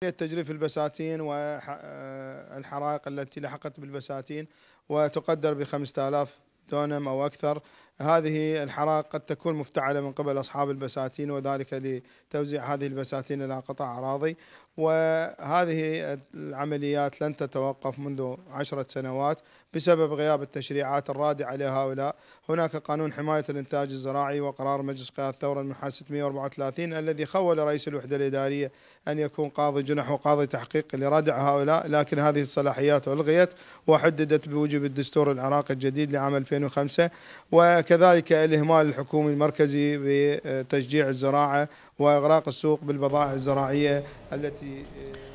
تجريف البساتين والحرائق آه، التي لحقت بالبساتين وتقدر ب 5000 دونم أو أكثر هذه الحرائق قد تكون مفتعلة من قبل أصحاب البساتين وذلك لتوزيع هذه البساتين إلى قطع أراضي وهذه العمليات لن تتوقف منذ عشرة سنوات بسبب غياب التشريعات الرادعة لهؤلاء هناك قانون حماية الإنتاج الزراعي وقرار مجلس قيادة الثورة المنحاز 634 الذي خول رئيس الوحدة الإدارية أن يكون قاضي جنح وقاضي تحقيق لردع هؤلاء لكن هذه الصلاحيات ألغيت وحددت بوجب الدستور العراقي الجديد لعام 2005 و كذلك الإهمال الحكومي المركزي بتشجيع الزراعة وإغراق السوق بالبضائع الزراعية التي